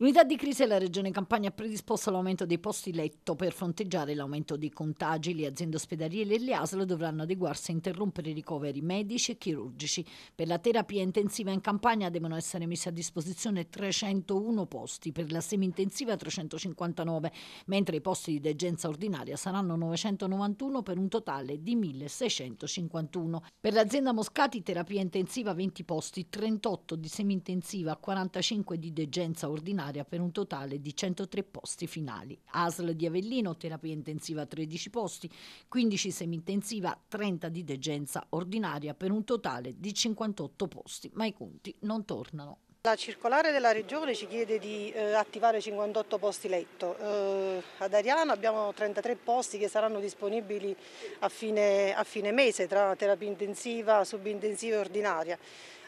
L'unità di crisi della Regione Campania ha predisposto l'aumento dei posti letto per fronteggiare l'aumento dei contagi. Le aziende ospedaliere e le ASL dovranno adeguarsi a interrompere i ricoveri medici e chirurgici. Per la terapia intensiva in Campania devono essere messi a disposizione 301 posti, per la semi-intensiva 359, mentre i posti di degenza ordinaria saranno 991 per un totale di 1651. Per l'azienda Moscati terapia intensiva 20 posti, 38 di semi-intensiva, 45 di degenza ordinaria sanitaria per un totale di 103 posti finali. ASL di Avellino, terapia intensiva 13 posti, 15 semi-intensiva, 30 di degenza ordinaria per un totale di 58 posti, ma i conti non tornano. La circolare della Regione ci chiede di eh, attivare 58 posti letto. Eh, ad Ariano abbiamo 33 posti che saranno disponibili a fine, a fine mese tra terapia intensiva, subintensiva e ordinaria.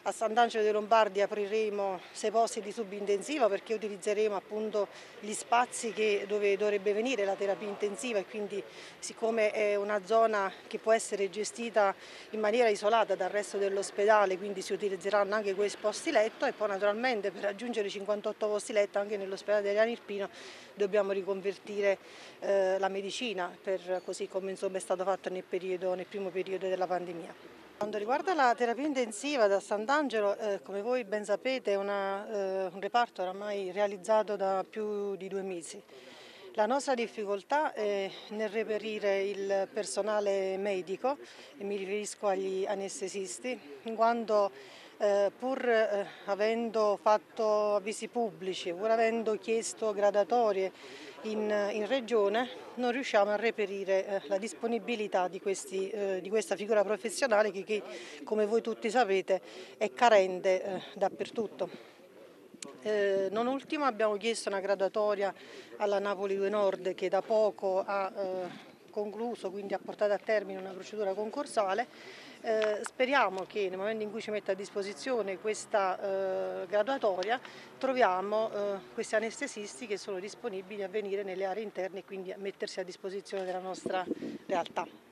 A Sant'Angelo dei Lombardi apriremo sei posti di subintensiva perché utilizzeremo appunto gli spazi che, dove dovrebbe venire la terapia intensiva e quindi siccome è una zona che può essere gestita in maniera isolata dal resto dell'ospedale quindi si utilizzeranno anche quei posti letto e poi naturalmente per raggiungere i 58 posti letto anche nell'ospedale di Anirpino dobbiamo riconvertire eh, la medicina per, così come insomma, è stato fatto nel, periodo, nel primo periodo della pandemia. Quando riguarda la terapia intensiva da Sant'Angelo, eh, come voi ben sapete è una, eh, un reparto oramai realizzato da più di due mesi. La nostra difficoltà è nel reperire il personale medico, e mi riferisco agli anestesisti, in quanto eh, pur eh, avendo fatto avvisi pubblici, pur avendo chiesto gradatorie in, in regione, non riusciamo a reperire eh, la disponibilità di, questi, eh, di, questa figura professionale che, che, come voi tutti sapete, è carente eh, dappertutto. Eh, non ultimo abbiamo chiesto una gradatoria alla Napoli 2 Nord che da poco ha eh, concluso, quindi ha portato a termine una procedura concorsale. Eh, speriamo che nel momento in cui ci mette a disposizione questa eh, graduatoria troviamo eh, questi anestesisti che sono disponibili a venire nelle aree interne e quindi a mettersi a disposizione della nostra realtà.